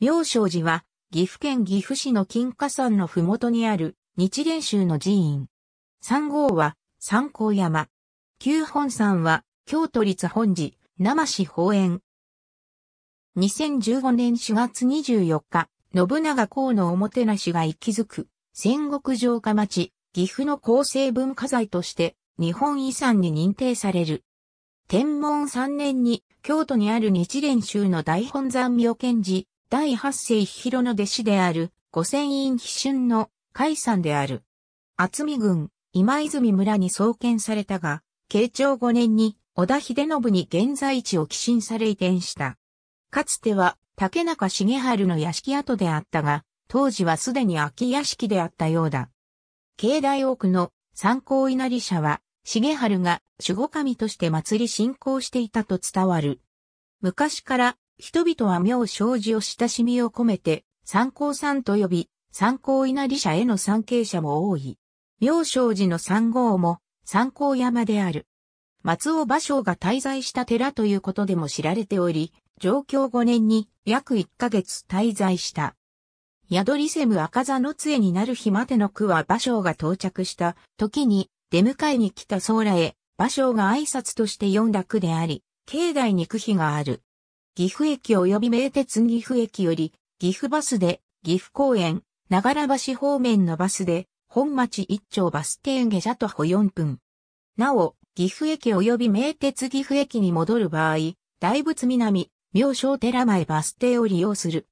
妙正寺は、岐阜県岐阜市の金華山のふもとにある日蓮宗の寺院。三号は三光山。九本山は京都立本寺、生市法園。2015年4月24日、信長公のおもてなしが息づく戦国城下町、岐阜の構成文化財として日本遺産に認定される。天文3年に京都にある日蓮宗の大本山妙見寺、第八世広の弟子である、五千院飛春の海山である。厚見郡、今泉村に創建されたが、慶長5年に織田秀信に現在地を寄進され移転した。かつては竹中重春の屋敷跡であったが、当時はすでに空き屋敷であったようだ。境内奥の参考稲荷社は、重春が守護神として祭り信仰していたと伝わる。昔から人々は妙正寺を親しみを込めて、参考さんと呼び、参考稲荷社への参詣者も多い。妙正寺の参号も参考山である。松尾芭蕉が滞在した寺ということでも知られており、上京5年に約1ヶ月滞在した。宿りせむ赤座の杖になる日までの句は芭蕉が到着した時に出迎えに来た僧らへ芭蕉が挨拶として読んだ句であり、境内に句碑がある。岐阜駅及び名鉄岐阜駅より、岐阜バスで、岐阜公園、長良橋方面のバスで、本町一丁バス停下車徒歩4分。なお、岐阜駅及び名鉄岐阜駅に戻る場合、大仏南、妙正寺前バス停を利用する。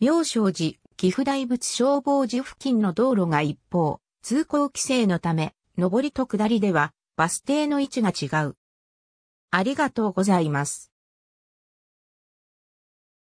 妙正寺、岐阜大仏消防寺付近の道路が一方、通行規制のため、上りと下りでは、バス停の位置が違う。ありがとうございます。